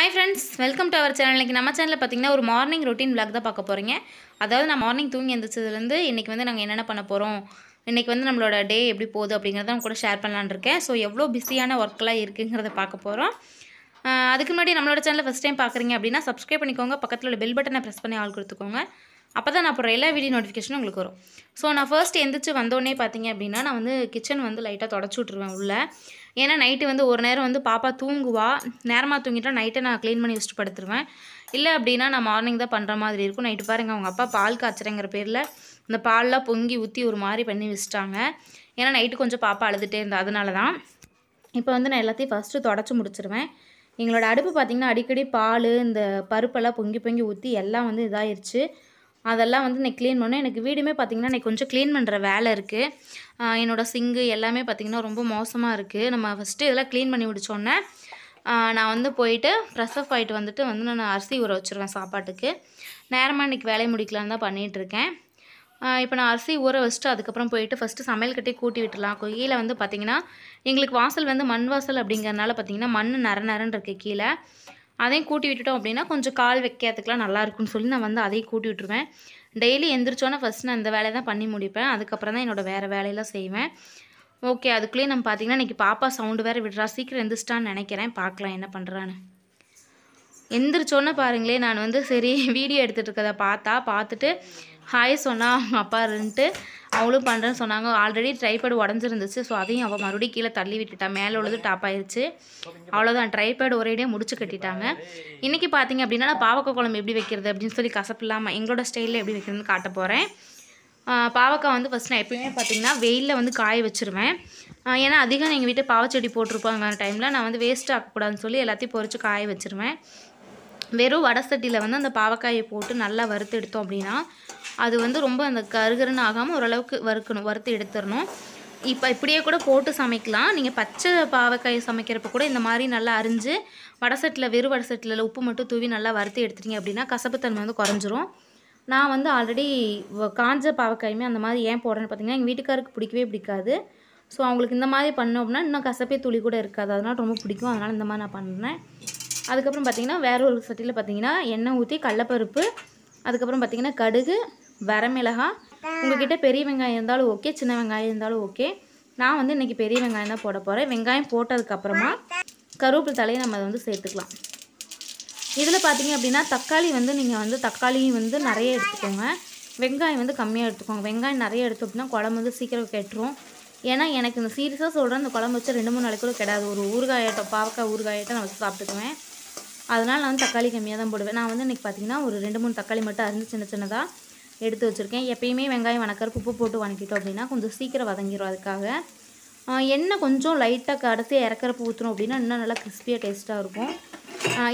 hi friends welcome to our channel இன்றைக்கி நம்ம சேனலில் பார்த்தீங்கன்னா ஒரு மார்னிங் ரொட்டீன் பிளாக் தான் பார்க்க போகிறீங்க அதாவது நான் மார்னிங் தூங்கி எழுந்திரிச்சதுலேருந்து இன்றைக்கி வந்து நாங்கள் என்னென்ன பண்ண போகிறோம் இன்றைக்கி வந்து நம்மளோட டே எப்படி போகுது அப்படிங்கிறத நம்ம கூட ஷேர் பண்ணலான் இருக்கேன் ஸோ எவ்வளோ பிஸியான ஒர்க்கெலாம் இருக்குங்கிறத பார்க்க போகிறோம் அதுக்கு முன்னாடி நம்மளோட சேனலில் ஃபஸ்ட் டைம் பார்க்குறீங்க அப்படின்னா சப்ஸ்கிரைப் பண்ணிக்கோங்க பக்கத்தில் உள்ள பெல் பட்டனை ப்ரெஸ் பண்ணி ஆள் கொடுத்துக்கோங்க அப்போ தான் நான் போகிற எல்லா வீடியோ நோட்டிஃபிகேஷனும் உங்களுக்கு வரும் ஸோ நான் ஃபர்ஸ்ட் எந்திரிச்சு வந்தோடனே பார்த்தீங்க அப்படின்னா நான் வந்து கிச்சன் வந்து லைட்டாக தொடச்சி விட்ருவேன் உள்ளே ஏன்னா நைட்டு வந்து ஒரு நேரம் வந்து பாப்பா தூங்குவா நேரமாக தூங்கிட்டா நைட்டை நான் க்ளீன் பண்ணி வச்சுட்டு படுத்துருவேன் இல்லை அப்படின்னா நான் மார்னிங் தான் பண்ணுற மாதிரி இருக்கும் நைட்டு பாருங்கள் அவங்க அப்பா பால் காய்ச்சறங்கிற பேரில் இந்த பால்லாம் பொங்கி ஊற்றி ஒரு மாதிரி பண்ணி வச்சுட்டாங்க ஏன்னா நைட்டு கொஞ்சம் பாப்பா அழுதுகிட்டே இருந்தா அதனால தான் இப்போ வந்து நான் எல்லாத்தையும் ஃபஸ்ட்டு தொடச்சி முடிச்சிருவேன் எங்களோட அடுப்பு பார்த்திங்கன்னா அடிக்கடி பால் இந்த பருப்பெல்லாம் பொங்கி பொங்கி ஊற்றி எல்லாம் வந்து இதாகிருச்சு அதெல்லாம் வந்து நான் க்ளீன் பண்ணேன் எனக்கு வீடுமே பார்த்திங்கன்னா எனக்கு கொஞ்சம் க்ளீன் பண்ணுற வேலை இருக்குது என்னோடய சிங்கு எல்லாமே பார்த்திங்கன்னா ரொம்ப மோசமாக இருக்குது நம்ம ஃபஸ்ட்டு இதெல்லாம் க்ளீன் பண்ணி முடிச்சோடனே நான் வந்து போயிட்டு ஃப்ரெஷ்அப் ஆகிட்டு வந்துட்டு வந்து நான் அரிசி ஊற வச்சுருவேன் சாப்பாட்டுக்கு நேரமாக இன்றைக்கி வேலையை முடிக்கலான்னு தான் பண்ணிகிட்ருக்கேன் இப்போ நான் அரிசி ஊற வச்சுட்டு அதுக்கப்புறம் போயிட்டு ஃபஸ்ட்டு சமையல் கட்டி கூட்டி விட்டுலாம் கீழே வந்து பார்த்திங்கன்னா எங்களுக்கு வாசல் வந்து மண் வாசல் அப்படிங்கிறனால பார்த்திங்கன்னா மண் நர நரன் இருக்குது கீழே அதையும் கூட்டி விட்டுட்டோம் அப்படின்னா கொஞ்சம் கால் வைக்கிறதுக்குலாம் நல்லாயிருக்கும்னு சொல்லி நான் வந்து அதையும் கூட்டி விட்டுருவேன் டெய்லி எந்திரிச்சோன்னே ஃபஸ்ட் நான் இந்த வேலையை தான் பண்ணி முடிப்பேன் அதுக்கப்புறம் தான் என்னோடய வேறு வேலையெல்லாம் செய்வேன் ஓகே அதுக்குள்ளேயே நம்ம பார்த்தீங்கன்னா இன்றைக்கி பாப்பா சவுண்டு வேறு விடுறா சீக்கிரம் எந்திரிச்சிட்டான்னு நினைக்கிறேன் பார்க்கலாம் என்ன பண்ணுறான்னு எந்திரிச்சோன்னே பாருங்களேன் நான் வந்து சரி வீடியோ எடுத்துகிட்டு இருக்கதை பார்த்தா பார்த்துட்டு ஹாய் சொன்னால் அவங்க அப்பா இருந்துட்டு அவளும் பண்ணுறேன்னு சொன்னாங்க ஆல்ரெடி ட்ரைபேடு உடஞ்சிருந்துச்சு ஸோ அதையும் அவள் மறுபடியும் கீழே தள்ளி விட்டுட்டா மேலே உள்ளது டாப் ஆயிடுச்சு அவ்வளோதான் ட்ரைபேடு ஒரேடியாக முடிச்சு கட்டிட்டாங்க இன்றைக்கி பார்த்தீங்க அப்படின்னா பாவக்க பாவக்காய் குழம்பு எப்படி வைக்கிறது அப்படின்னு சொல்லி கசப்பு இல்லாமல் எங்களோட ஸ்டைலில் எப்படி வைக்கிறதுன்னு காட்ட போகிறேன் பாவக்காய் வந்து ஃபஸ்ட் நான் எப்பயுமே பார்த்திங்கன்னா வெயிலில் வந்து காய வச்சுருவேன் ஏன்னா அதிகம் எங்கள் வீட்டை பாவச்செடி போட்டிருப்பாங்க டைமில் நான் வந்து வேஸ்ட் ஆகக்கூடாதுன்னு சொல்லி எல்லாத்தையும் பொறிச்சு காய வச்சுருவேன் வெறும் வடை சட்டியில் வந்து அந்த பாவக்காயை போட்டு நல்லா வறுத்து எடுத்தோம் அப்படின்னா அது வந்து ரொம்ப அந்த கருகருன்னு ஆகாமல் ஓரளவுக்கு வறுக்கணும் வறுத்து எடுத்துடணும் இப்போ இப்படியே கூட போட்டு சமைக்கலாம் நீங்கள் பச்சை பாவக்காயை சமைக்கிறப்ப கூட இந்த மாதிரி நல்லா அரிஞ்சு வடை சட்டியில் வெறும் வடை சட்டியில் உப்பு மட்டும் தூவி நல்லா வறுத்து எடுத்துட்டீங்க அப்படின்னா கசப்புத்தன்மை வந்து குறைஞ்சிரும் நான் வந்து ஆல்ரெடி காஞ்ச பாவக்காயுமே அந்த மாதிரி ஏன் போடுறேன்னு பார்த்தீங்கன்னா எங்கள் வீட்டுக்காருக்கு பிடிக்கவே பிடிக்காது ஸோ அவங்களுக்கு இந்த மாதிரி பண்ணோம் அப்படின்னா இன்னும் கசப்பே துளி கூட இருக்காது அதனால் ரொம்ப பிடிக்கும் அதனால் இந்த மாதிரி நான் பண்ணுறேன் அதுக்கப்புறம் பார்த்திங்கன்னா வேற ஒரு சட்டியில் பார்த்திங்கன்னா எண்ணெய் ஊற்றி கடலப்பருப்பு அதுக்கப்புறம் பார்த்திங்கன்னா கடுகு வரமிளகாய் உங்கள்கிட்ட பெரிய வெங்காயம் இருந்தாலும் ஓகே சின்ன வெங்காயம் இருந்தாலும் ஓகே நான் வந்து இன்றைக்கி பெரிய வெங்காயம் தான் போட போகிறேன் வெங்காயம் போட்டதுக்கப்புறமா கருவேப்பிலை தலையை நம்ம அதை வந்து சேர்த்துக்கலாம் இதில் பார்த்திங்க அப்படின்னா தக்காளி வந்து நீங்கள் வந்து தக்காளி வந்து நிறைய எடுத்துக்கோங்க வெங்காயம் வந்து கம்மியாக எடுத்துக்கோங்க வெங்காயம் நிறைய எடுத்து அப்படின்னா குழம்பு வந்து சீக்கிரம் கெட்டுரும் ஏன்னா எனக்கு இந்த சீரியஸாக சொல்கிறேன் இந்த குழம்பு வச்சு ரெண்டு மூணு நாளைக்கு கூட கிடையாது ஒரு ஊறுகாயாட்டம் பாவக்காய் ஊறுகாயாட்டம் நான் வச்சு சாப்பிட்டுக்குவேன் அதனால் நான் தக்காளி கம்மியாக தான் போடுவேன் நான் வந்து இன்றைக்கி பார்த்திங்கன்னா ஒரு ரெண்டு மூணு தக்காளி மட்டும் அரிஞ்சு சின்ன சின்னதாக எடுத்து வச்சுருக்கேன் எப்பயுமே வெங்காயம் வணக்கிற உப்பு போட்டு வணக்கிட்டோம் அப்படின்னா கொஞ்சம் சீக்கிரம் வதங்கிடும் அதுக்காக எண்ணெய் கொஞ்சம் லைட்டாக கடத்தி இறக்குறப்ப ஊற்றணும் அப்படின்னா இன்னும் நல்லா கிறிஸ்பியாக டேஸ்ட்டாக இருக்கும்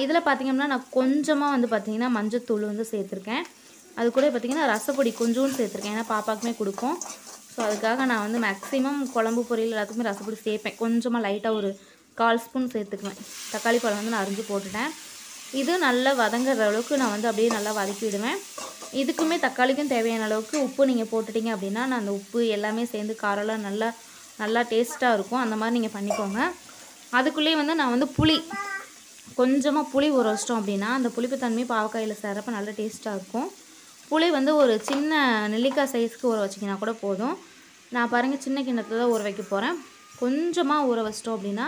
இதில் அப்படின்னா நான் கொஞ்சமாக வந்து பார்த்திங்கன்னா மஞ்சத்தூள் வந்து சேர்த்துருக்கேன் அது கூட பார்த்திங்கன்னா ரசப்பொடி கொஞ்சோன்னு சேர்த்துருக்கேன் ஏன்னா பாப்பாக்குமே கொடுக்கும் ஸோ அதுக்காக நான் வந்து மேக்ஸிமம் குழம்பு பொரியல் எல்லாத்துக்குமே ரசப்பொடி சேர்ப்பேன் கொஞ்சமாக லைட்டாக ஒரு கால் ஸ்பூன் சேர்த்துக்குவேன் தக்காளி பழம் வந்து நான் அரிஞ்சு போட்டுட்டேன் இது நல்லா வதங்குற அளவுக்கு நான் வந்து அப்படியே நல்லா வதக்கி விடுவேன் இதுக்குமே தக்காளிக்கும் தேவையான அளவுக்கு உப்பு நீங்கள் போட்டுட்டிங்க அப்படின்னா நான் அந்த உப்பு எல்லாமே சேர்ந்து காரெல்லாம் நல்லா நல்லா டேஸ்ட்டாக இருக்கும் அந்த மாதிரி நீங்கள் பண்ணிக்கோங்க அதுக்குள்ளேயே வந்து நான் வந்து புளி கொஞ்சமாக புளி ஊற வச்சிட்டோம் அப்படின்னா அந்த புளிப்பு தன்மை பாவக்காயில் சேரப்ப நல்லா டேஸ்ட்டாக இருக்கும் புளி வந்து ஒரு சின்ன நெல்லிக்காய் சைஸ்க்கு ஊற வச்சிங்கன்னா கூட போதும் நான் பாருங்கள் சின்ன கிண்ணத்தில் தான் ஊற வைக்க போகிறேன் கொஞ்சமாக ஊற வச்சிட்டோம் அப்படின்னா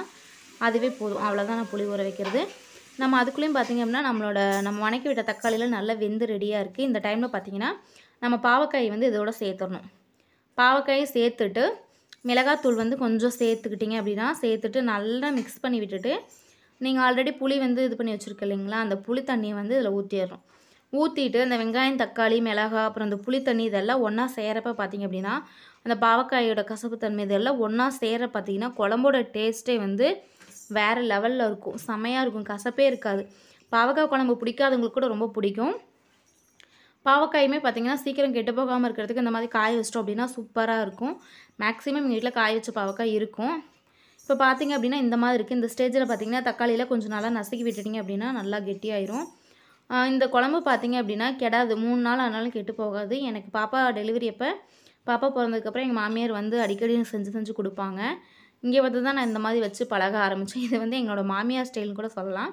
அதுவே போதும் அவ்வளோதான் நான் புளி ஊற வைக்கிறது நம்ம அதுக்குள்ளேயும் பார்த்திங்க அப்படின்னா நம்மளோட நம்ம வணக்கி விட்ட தக்காளியில் நல்லா வெந்து ரெடியாக இருக்குது இந்த டைமில் பார்த்திங்கன்னா நம்ம பாவக்காய் வந்து இதோட சேர்த்துடணும் பாவக்காயை சேர்த்துட்டு மிளகாத்தூள் வந்து கொஞ்சம் சேர்த்துக்கிட்டிங்க அப்படின்னா சேர்த்துட்டு நல்லா மிக்ஸ் பண்ணி விட்டுட்டு நீங்கள் ஆல்ரெடி புளி வந்து இது பண்ணி வச்சுருக்க இல்லைங்களா அந்த புளி தண்ணியை வந்து இதில் ஊற்றிடுறோம் ஊற்றிட்டு அந்த வெங்காயம் தக்காளி மிளகா அப்புறம் அந்த புளி தண்ணி இதெல்லாம் ஒன்றா சேரப்ப பார்த்திங்க அப்படின்னா அந்த பாவக்காயோட கசப்பு தன்மை இதெல்லாம் ஒன்றா சேர பார்த்திங்கன்னா குழம்போட டேஸ்ட்டே வந்து வேறு லெவலில் இருக்கும் செமையாக இருக்கும் கசப்பே இருக்காது பாவக்காய் குழம்பு பிடிக்காதவங்களுக்கு கூட ரொம்ப பிடிக்கும் பாவக்காயுமே பார்த்திங்கன்னா சீக்கிரம் கெட்டு போகாமல் இருக்கிறதுக்கு இந்த மாதிரி காய வச்சிட்டோம் அப்படின்னா சூப்பராக இருக்கும் மேக்ஸிமம் எங்கள் வீட்டில் காய வச்ச பாவக்காய் இருக்கும் இப்போ பார்த்திங்க அப்படின்னா இந்த மாதிரி இருக்குது இந்த ஸ்டேஜில் பார்த்திங்கன்னா தக்காளியில் கொஞ்சம் நல்லா நசுக்கி விட்டுட்டிங்க அப்படின்னா நல்லா கெட்டியாயிரும் இந்த குழம்பு பார்த்திங்க அப்படின்னா கெடாது மூணு நாள் ஆனாலும் கெட்டு போகாது எனக்கு பாப்பா டெலிவரி அப்போ பாப்பா பிறந்ததுக்கப்புறம் எங்கள் மாமியார் வந்து அடிக்கடி செஞ்சு செஞ்சு கொடுப்பாங்க இங்கே வந்து தான் நான் இந்த மாதிரி வச்சு பழக ஆரம்பித்தேன் இது வந்து எங்களோடய மாமியார் ஸ்டைல்னு கூட சொல்லலாம்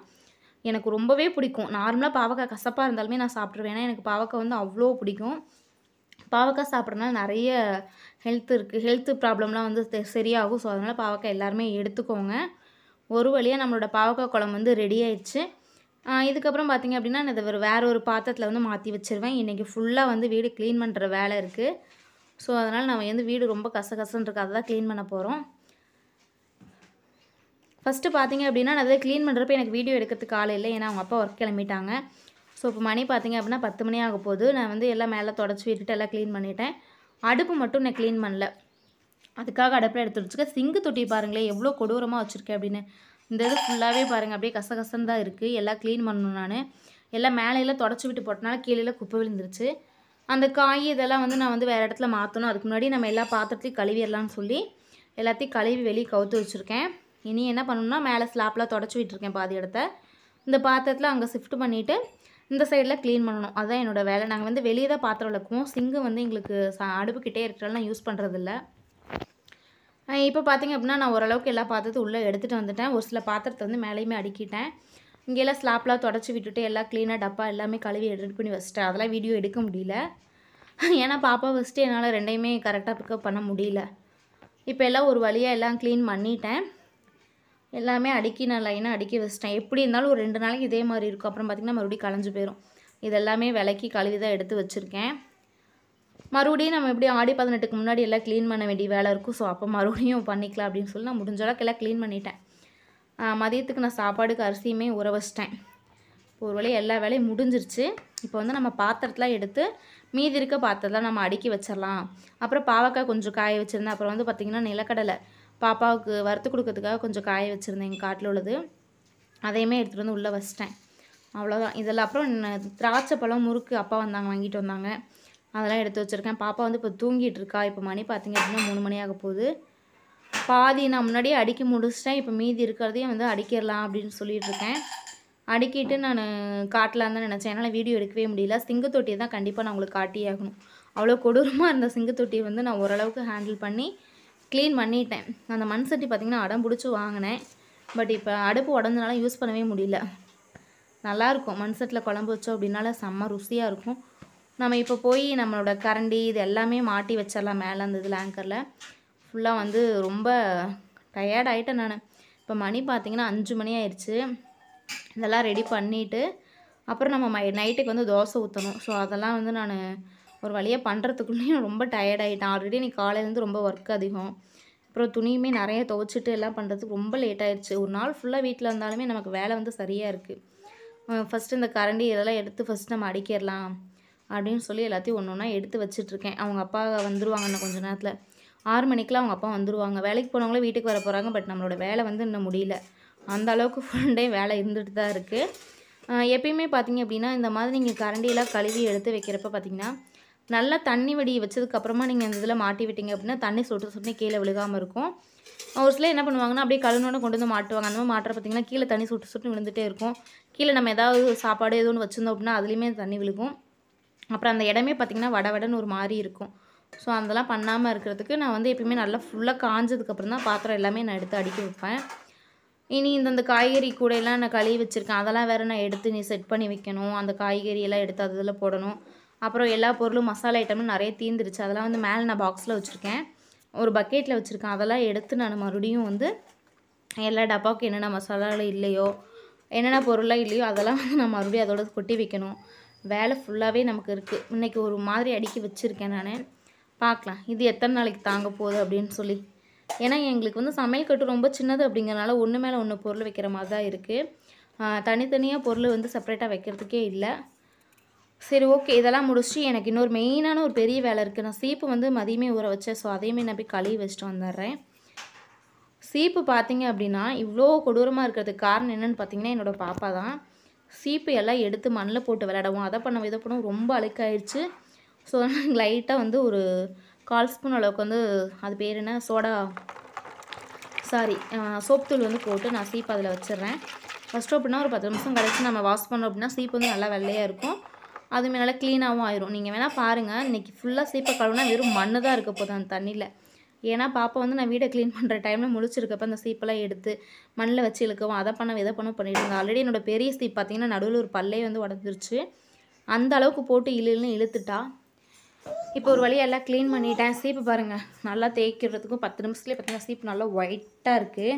எனக்கு ரொம்பவே பிடிக்கும் நார்மலாக பாவக்காய் கசப்பாக இருந்தாலுமே நான் சாப்பிட்ருவேன் ஏன்னா எனக்கு பாவக்காய் வந்து அவ்வளோ பிடிக்கும் பாவக்காய் சாப்பிட்றதுனால நிறைய ஹெல்த் இருக்குது ஹெல்த்து ப்ராப்ளம்லாம் வந்து சரியாகும் ஸோ அதனால் பாவக்காய் எல்லாருமே எடுத்துக்கோங்க ஒரு வழியாக நம்மளோட பாவக்காய் குழம்பு வந்து ரெடி ஆயிடுச்சு இதுக்கப்புறம் பார்த்திங்க அப்படின்னா நான் இதை வேறு வேறு ஒரு பாத்திரத்தில் வந்து மாற்றி வச்சுருவேன் இன்றைக்கி ஃபுல்லாக வந்து வீடு க்ளீன் பண்ணுற வேலை இருக்குது ஸோ அதனால் நம்ம வந்து வீடு ரொம்ப கசகசன்னு இருக்குது அதை தான் க்ளீன் பண்ண போகிறோம் ஃபஸ்ட்டு பார்த்தீங்க அப்படின்னா நான் அதை க்ளீன் பண்ணுறப்ப எனக்கு வீடியோ எடுக்கிறதுக்கு காலையில் இல்லை ஏன்னா அவங்க அப்பா ஒர்க் கிளம்பிட்டாங்க ஸோ இப்போ மணி பார்த்தீங்க அப்படின்னா பத்து மணி ஆக போது நான் வந்து எல்லாம் மேலே தொடச்சி விட்டுட்டு எல்லாம் க்ளீன் பண்ணிட்டேன் அடுப்பு மட்டும் நான் க்ளீன் பண்ணல அதுக்காக அடுப்பில் எடுத்து வச்சுக்க சிங்கு தொட்டி பாருங்களேன் எவ்வளோ கொடூரமாக வச்சுருக்கேன் அப்படின்னு இந்த இது ஃபுல்லாகவே பாருங்கள் அப்படியே கசகசன்னு தான் இருக்குது எல்லாம் க்ளீன் பண்ணணும் நான் எல்லாம் மேலையில் தொடச்சி விட்டு போட்டனால கீழே குப்பை விழுந்துருச்சு அந்த காய் இதெல்லாம் வந்து நான் வந்து வேறு இடத்துல மாற்றணும் அதுக்கு முன்னாடி நம்ம எல்லா பாத்திரத்தையும் கழுவிடலான்னு சொல்லி எல்லாத்தையும் கழுவி வெளியே கவுத்து வச்சுருக்கேன் இனி என்ன பண்ணணும்னா மேலே ஸ்லாப்பில் தொடச்சி விட்டுருக்கேன் பாதி இடத்த இந்த பாத்திரத்தில் அங்கே ஷிஃப்ட் பண்ணிவிட்டு இந்த சைடில் க்ளீன் பண்ணணும் அதுதான் என்னோடய வேலை நாங்கள் வந்து வெளியே தான் பாத்திரம் விளக்குவோம் சிங்கு வந்து எங்களுக்கு அடுப்புக்கிட்டே இருக்கிறாலும் யூஸ் பண்ணுறதில்ல இப்போ பார்த்திங்க அப்படின்னா நான் ஓரளவுக்கு எல்லா பாத்திரத்தையும் உள்ளே எடுத்துகிட்டு வந்துட்டேன் ஒரு சில பாத்திரத்தை வந்து மேலேயுமே அடுக்கிட்டேன் இங்கெல்லாம் ஸ்லாப்லாம் தொடச்சி விட்டுட்டு எல்லாம் க்ளீனாக டப்பா எல்லாமே கழுவி எடிட் பண்ணி வச்சுட்டேன் அதெல்லாம் வீடியோ எடுக்க முடியல ஏன்னா பாப்பா ஃபஸ்ட்டு என்னால் ரெண்டையுமே கரெக்டாக பிக்கப் பண்ண முடியல இப்போ எல்லாம் ஒரு வழியாக எல்லாம் க்ளீன் பண்ணிட்டேன் எல்லாமே அடுக்கி நான் லைனாக அடுக்கி வச்சிட்டேன் எப்படி இருந்தாலும் ஒரு ரெண்டு நாளைக்கு இதே மாதிரி இருக்கும் அப்புறம் பார்த்திங்கன்னா மறுபடியும் கலைஞ்சு போயிடும் இதெல்லாமே விலக்கி கழுவி தான் எடுத்து வச்சுருக்கேன் மறுபடியும் நம்ம எப்படி ஆடி பதினெட்டுக்கு முன்னாடி எல்லாம் க்ளீன் பண்ண வேண்டிய வேலை இருக்கும் ஸோ அப்போ மறுபடியும் பண்ணிக்கலாம் அப்படின்னு சொல்லி நான் முடிஞ்ச அளவுக்கு எல்லாம் க்ளீன் பண்ணிட்டேன் மதியத்துக்கு நான் சாப்பாடுக்கு அரிசியுமே உற வச்சிட்டேன் ஒரு வேலையை எல்லா வேலையும் முடிஞ்சிருச்சு இப்போ வந்து நம்ம பாத்திரத்தெலாம் எடுத்து மீதி இருக்க பாத்திரத்தெலாம் நம்ம அடுக்கி வச்சிடலாம் அப்புறம் பாவக்காய் கொஞ்சம் காய வச்சுருந்தேன் அப்புறம் வந்து பார்த்திங்கன்னா நிலக்கடலை பாப்பாவுக்கு வறுத்து கொடுக்கறதுக்காக கொஞ்சம் காய வச்சுருந்தேன் எங்கள் காட்டில் உள்ளது அதையுமே எடுத்துகிட்டு வந்து உள்ளே வச்சிட்டேன் அவ்வளோதான் இதில் அப்புறம் திராட்சை பழம் முறுக்கு அப்பா வந்தாங்க வாங்கிட்டு வந்தாங்க அதெல்லாம் எடுத்து வச்சுருக்கேன் பாப்பா வந்து இப்போ தூங்கிட்டு இருக்கா இப்போ மணி பார்த்திங்க அப்படின்னா மூணு மணி போகுது பாதி நான் முன்னாடியே அடிக்க முடிச்சிட்டேன் இப்போ மீதி இருக்கிறதையும் வந்து அடிக்கிடலாம் அப்படின்னு சொல்லிட்டு இருக்கேன் அடிக்கிட்டு நான் காட்டலான்னு தான் நினச்சேன் என்னால் வீடியோ எடுக்கவே முடியல சிங்கத்தொட்டியை தான் கண்டிப்பாக நான் உங்களுக்கு காட்டியே ஆகணும் அவ்வளோ கொடூரமாக இருந்த சிங்கத்தொட்டியை வந்து நான் ஓரளவுக்கு ஹேண்டில் பண்ணி க்ளீன் பண்ணிட்டேன் அந்த மண் சட்டி பார்த்திங்கன்னா அடம் பிடிச்சி வாங்கினேன் பட் இப்போ அடுப்பு உடஞ்சனால யூஸ் பண்ணவே முடியல நல்லாயிருக்கும் மண் சட்டில் குழம்பு வச்சோம் அப்படின்னால செம்ம ருசியாக இருக்கும் நம்ம இப்போ போய் நம்மளோட கரண்டி இது எல்லாமே மாட்டி வச்சிடலாம் மேலே அந்த இதில் ஆங்கரில் ஃபுல்லாக வந்து ரொம்ப டயர்ட் ஆகிட்டேன் நான் இப்போ மணி பார்த்திங்கன்னா அஞ்சு மணி ஆயிடுச்சு இதெல்லாம் ரெடி பண்ணிவிட்டு அப்புறம் நம்ம நைட்டுக்கு வந்து தோசை ஊற்றணும் ஸோ அதெல்லாம் வந்து நான் ஒரு வழியாக பண்ணுறதுக்குள்ளேயும் ரொம்ப டயர்டாகிட்டேன் ஆல்ரெடி இன்னைக்கு காலையிலேருந்து ரொம்ப ஒர்க் அதிகம் அப்புறம் துணியுமே நிறைய துவைச்சிட்டு எல்லாம் பண்ணுறதுக்கு ரொம்ப லேட் ஆயிடுச்சு ஒரு நாள் ஃபுல்லாக வீட்டில் இருந்தாலுமே நமக்கு வேலை வந்து சரியாக இருக்குது ஃபஸ்ட்டு இந்த கரண்டி இதெல்லாம் எடுத்து ஃபஸ்ட் நம்ம அடிக்கிறலாம் அப்படின்னு சொல்லி எல்லாத்தையும் ஒன்று ஒன்றா எடுத்து வச்சுட்ருக்கேன் அவங்க அப்பா வந்துடுவாங்க இன்னும் கொஞ்சம் நேரத்தில் ஆறு மணிக்கெலாம் அவங்க அப்பா வந்துருவாங்க வேலைக்கு போனவங்களே வீட்டுக்கு வர போகிறாங்க பட் நம்மளோட வேலை வந்து இன்னும் முடியல அந்த அளவுக்கு ஃபுல் டே வேலை இருந்துகிட்டு தான் இருக்குது எப்பயுமே பார்த்தீங்க அப்படின்னா இந்த மாதிரி நீங்கள் கரண்டியெல்லாம் கழுவி எடுத்து வைக்கிறப்ப பார்த்தீங்கன்னா நல்லா தண்ணி வச்சதுக்கு வச்சதுக்கப்புறமா நீங்கள் இந்த இதில் மாட்டி விட்டீங்க அப்படின்னா தண்ணி சொட்டு சொட்டு கீழே விழுகாமல் இருக்கும் ஒரு சில என்ன பண்ணுவாங்கன்னா அப்படியே கழுனோட கொண்டு வந்து மாட்டுவாங்க அந்த மாதிரி மாட்டுற பார்த்தீங்கன்னா கீழே தண்ணி சுட்டு சுட்டு விழுந்துகிட்டே இருக்கும் கீழே நம்ம ஏதாவது சாப்பாடு எதுவும் வச்சிருந்தோம் அப்படின்னா அதுலேயுமே தண்ணி விழுகும் அப்புறம் அந்த இடமே பார்த்திங்கன்னா வட வடன்னு ஒரு மாதிரி இருக்கும் ஸோ அதெல்லாம் பண்ணாமல் இருக்கிறதுக்கு நான் வந்து எப்பயுமே நல்லா ஃபுல்லாக காஞ்சதுக்கப்புறம் தான் பாத்திரம் எல்லாமே நான் எடுத்து அடுக்கி வைப்பேன் இனி இந்த காய்கறி கூடையெல்லாம் நான் கழுவி வச்சுருக்கேன் அதெல்லாம் வேறு நான் எடுத்து நீ செட் பண்ணி வைக்கணும் அந்த காய்கறியெல்லாம் எடுத்து அதில் போடணும் அப்புறம் எல்லா பொருளும் மசாலா ஐட்டமும் நிறைய தீந்துருச்சு அதெல்லாம் வந்து மேலே நான் பாக்ஸில் வச்சுருக்கேன் ஒரு பக்கெட்டில் வச்சுருக்கேன் அதெல்லாம் எடுத்து நான் மறுபடியும் வந்து எல்லா டப்பாவுக்கும் என்னென்ன மசாலாவில் இல்லையோ என்னென்ன பொருளாக இல்லையோ அதெல்லாம் வந்து நான் மறுபடியும் அதோட கொட்டி வைக்கணும் வேலை ஃபுல்லாகவே நமக்கு இருக்குது இன்றைக்கி ஒரு மாதிரி அடிக்க வச்சுருக்கேன் நான் பார்க்கலாம் இது எத்தனை நாளைக்கு தாங்க போகுது அப்படின்னு சொல்லி ஏன்னா எங்களுக்கு வந்து சமையல் கட்டு ரொம்ப சின்னது அப்படிங்கிறனால ஒன்று மேலே ஒன்று பொருள் வைக்கிற மாதிரி தான் இருக்குது தனித்தனியாக பொருள் வந்து செப்பரேட்டாக வைக்கிறதுக்கே இல்லை சரி ஓகே இதெல்லாம் முடிச்சுட்டு எனக்கு இன்னொரு மெயினான ஒரு பெரிய வேலை இருக்குது நான் சீப்பு வந்து மதியமே ஊற வச்சேன் ஸோ அதையுமே நான் போய் கழுவி வச்சுட்டு வந்துடுறேன் சீப்பு பார்த்தீங்க அப்படின்னா இவ்வளோ கொடூரமாக இருக்கிறதுக்கு காரணம் என்னென்னு பார்த்தீங்கன்னா என்னோடய பாப்பா தான் சீப்பு எல்லாம் எடுத்து மண்ணில் போட்டு விளையாடவும் அதை பண்ண இதை பண்ணவும் ரொம்ப அழுக்காயிடுச்சு ஸோ லைட்டாக வந்து ஒரு கால் ஸ்பூன் அளவுக்கு வந்து அது பேர் என்ன சோடா சாரி சோப்புத்தூள் வந்து போட்டு நான் சீப்பு அதில் வச்சிடுறேன் ஃபஸ்ட்டு அப்படின்னா ஒரு பத்து நிமிஷம் கழிச்சு நம்ம வாஷ் பண்ணோம் அப்படின்னா சீப்பு வந்து நல்லா வெள்ளையாக இருக்கும் அது மேலே க்ளீனாகவும் ஆயிரும் நீங்கள் வேணால் பாருங்கள் இன்றைக்கி ஃபுல்லாக சீப்பை கழுவுனா வெறும் மண்ணு தான் இருக்க போதும் அந்த தண்ணியில் ஏன்னா பாப்பா வந்து நான் வீடை க்ளீன் பண்ணுற டைமில் முழிச்சிருக்கப்போ அந்த சீப்பெல்லாம் எடுத்து மண்ணில் வச்சு இழுக்கவும் அதை பண்ண விதை பண்ணவும் பண்ணிட்டு ஆல்ரெடி என்னோடய பெரிய சீப் பார்த்திங்கன்னா நடுவில் ஒரு பல்லே வந்து உடஞ்சிருச்சு அந்த அளவுக்கு போட்டு இழுன்னு இழுத்துட்டா இப்போ ஒரு வழியாக எல்லாம் க்ளீன் பண்ணிட்டேன் சீப்பு பாருங்கள் நல்லா தேய்க்கிறதுக்கும் பத்து நிமிஷத்துலேயே பார்த்திங்கன்னா சீப்பு நல்லா ஒயிட்டாக இருக்குது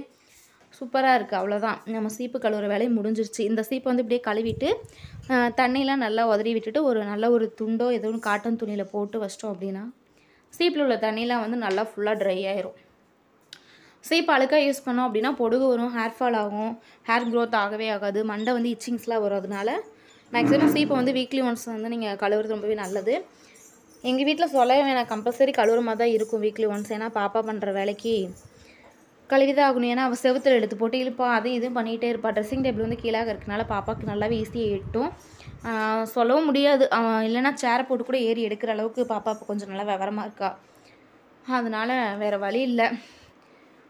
சூப்பராக இருக்குது அவ்வளோதான் நம்ம சீப்பு கழுவுற வேலையை முடிஞ்சிருச்சு இந்த சீப்பை வந்து இப்படியே கழுவிட்டு தண்ணியெலாம் நல்லா உதறி விட்டுட்டு ஒரு நல்ல ஒரு துண்டோ ஏதோ ஒன்று காட்டன் துணியில் போட்டு வச்சிட்டோம் அப்படின்னா சீப்பில் உள்ள தண்ணியெலாம் வந்து நல்லா ஃபுல்லாக ட்ரை ஆயிரும் சீப்பு அழுக்காக யூஸ் பண்ணோம் அப்படின்னா பொடுகு வரும் ஹேர் ஃபால் ஆகும் ஹேர் க்ரோத் ஆகவே ஆகாது மண்டை வந்து இச்சிங்ஸ்லாம் வரும் அதனால மேக்ஸிமம் சீப்பை வந்து வீக்லி ஒன்ஸ் வந்து நீங்கள் கழுவுறது ரொம்பவே நல்லது எங்கள் வீட்டில் சொல்லவே வேணாம் கம்பல்சரி கழுவுற மாதிரி தான் இருக்கும் வீக்லி ஒன்ஸ் ஏன்னா பாப்பா பண்ணுற வேலைக்கு கழுவி தான் ஆகணும் ஏன்னா அவள் செவத்தில் எடுத்து போட்டு இழுப்பா அதை இதுவும் பண்ணிகிட்டே இருப்பாள் ட்ரெஸ்ஸிங் டேபிள் வந்து கீழாக இருக்கனால பாப்பாவுக்கு நல்லாவே ஈஸியாக எட்டும் சொல்லவும் முடியாது அவன் இல்லைனா சேரை போட்டு கூட ஏறி எடுக்கிற அளவுக்கு பாப்பா இப்போ கொஞ்சம் நல்லா விவரமாக இருக்கா அதனால் வேறு வழி இல்லை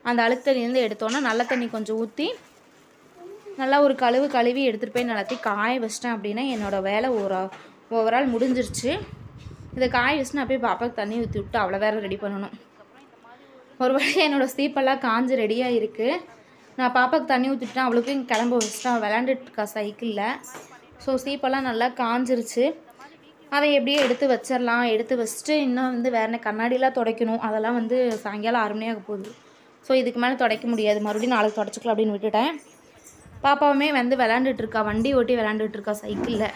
அந்த அழுக்கு தண்ணியிலேருந்து எடுத்தோன்னா நல்ல தண்ணி கொஞ்சம் ஊற்றி நல்லா ஒரு கழுவு கழுவி எடுத்துகிட்டு போய் நல்லாத்தையும் காய வச்சிட்டேன் அப்படின்னா என்னோடய வேலை ஒரு ஓவரால் முடிஞ்சிருச்சு இதை காய வச்சுன்னா அப்படியே பாப்பாவுக்கு தண்ணி ஊற்றி விட்டு அவ்வளோ வேறு ரெடி பண்ணணும் ஒரு வழியாக என்னோடய ஸ்லீப்பெல்லாம் காஞ்சி ரெடியாக இருக்குது நான் பாப்பாவுக்கு தண்ணி ஊற்றிட்டேன் அவளுக்கும் கிளம்ப வச்சுட்டேன் விளாண்டுட்டுருக்கா சைக்கிளில் ஸோ ஸ்லீப்பெல்லாம் நல்லா காஞ்சிருச்சு அதை எப்படியே எடுத்து வச்சிடலாம் எடுத்து வச்சுட்டு இன்னும் வந்து வேற என்ன கண்ணாடிலாம் துடைக்கணும் அதெல்லாம் வந்து சாயங்காலம் ஆறு மணி போகுது ஸோ இதுக்கு மேலே துடைக்க முடியாது மறுபடியும் நாளைக்கு துடைச்சிக்கலாம் அப்படின்னு விட்டுட்டேன் பாப்பாவுமே வந்து விளாண்டுட்டுருக்கா வண்டி ஓட்டி விளாண்டுட்டுருக்கா சைக்கிளில்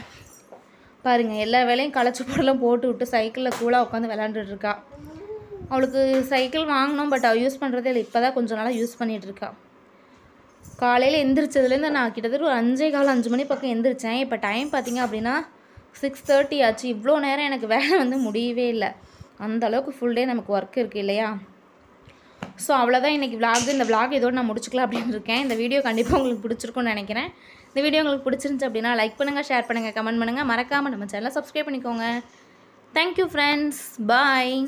பாருங்கள் எல்லா வேலையும் களைச்சி போடலாம் போட்டு விட்டு சைக்கிளில் கூலாக உட்காந்து விளாண்டுட்ருக்கா அவளுக்கு சைக்கிள் வாங்கினோம் பட் அவள் யூஸ் பண்ணுறதே இல்லை இப்போ தான் கொஞ்ச நாளாக யூஸ் பண்ணிகிட்ருக்கா காலையில் எந்திரிச்சதுலேருந்து நான் கிட்டத்தட்ட ஒரு அஞ்சே கால் அஞ்சு மணி பக்கம் எந்திரிச்சேன் இப்போ டைம் பார்த்திங்க அப்படின்னா சிக்ஸ் தேர்ட்டி ஆச்சு இவ்வளோ நேரம் எனக்கு வேலை வந்து முடியவே இல்லை அந்த அளவுக்கு ஃபுல் டே நமக்கு ஒர்க் இருக்குது இல்லையா ஸோ அவ்வளோதான் இன்றைக்கி விளாக் இந்த விளாக் இதோடு நான் முடிச்சுக்கலாம் அப்படின்னு இருக்கேன் இந்த வீடியோ கண்டிப்பாக உங்களுக்கு பிடிச்சிருக்கும்னு நினைக்கிறேன் இந்த வீடியோ உங்களுக்கு பிடிச்சிருந்துச்சு அப்படின்னா லைக் பண்ணுங்கள் ஷேர் பண்ணுங்கள் கமெண்ட் பண்ணுங்கள் மறக்காமல் நம்ம சேனலை சப்ஸ்கிரைப் பண்ணிக்கோங்க தேங்க்யூ ஃப்ரெண்ட்ஸ் பாய்